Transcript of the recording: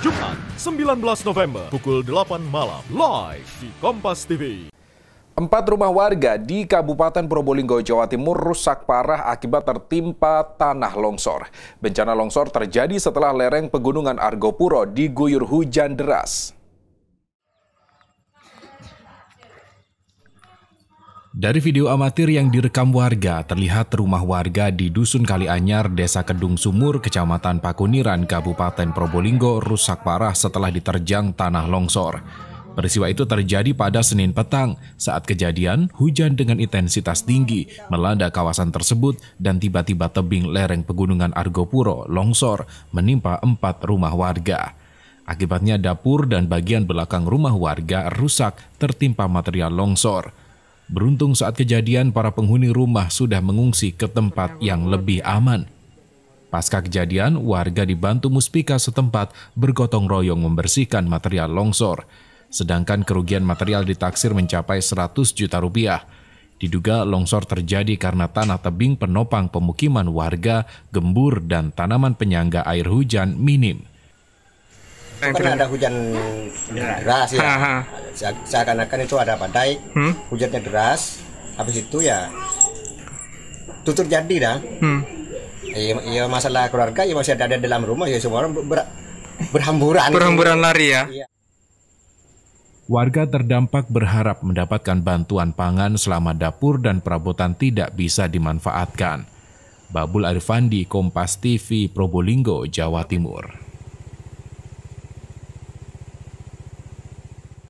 Jumat 19 November pukul 8 malam live di Kompas TV. Empat rumah warga di Kabupaten Probolinggo, Jawa Timur rusak parah akibat tertimpa tanah longsor. Bencana longsor terjadi setelah lereng pegunungan Argopuro diguyur hujan deras. Dari video amatir yang direkam warga, terlihat rumah warga di Dusun Kalianyar, Desa Kedung Sumur, Kecamatan Pakuniran, Kabupaten Probolinggo rusak parah setelah diterjang tanah longsor. Peristiwa itu terjadi pada Senin petang. Saat kejadian, hujan dengan intensitas tinggi melanda kawasan tersebut dan tiba-tiba tebing lereng pegunungan Argopuro longsor menimpa empat rumah warga. Akibatnya dapur dan bagian belakang rumah warga rusak tertimpa material longsor. Beruntung saat kejadian para penghuni rumah sudah mengungsi ke tempat yang lebih aman. Pasca kejadian, warga dibantu muspika setempat bergotong royong membersihkan material longsor. Sedangkan kerugian material ditaksir mencapai 100 juta rupiah. Diduga longsor terjadi karena tanah tebing penopang pemukiman warga, gembur, dan tanaman penyangga air hujan minim. Kan ada hujan deras ya seakan-akan itu ada badai hmm? hujannya deras habis itu ya tutur jadi dah hmm. ya, ya masalah keluarga ya masih ada, ada dalam rumah ya semua orang ber, berhamburan berhamburan ya. lari ya, ya. Warga terdampak berharap mendapatkan bantuan pangan selama dapur dan perabotan tidak bisa dimanfaatkan. Babul Arifandi, Kompas TV, Probolinggo, Jawa Timur.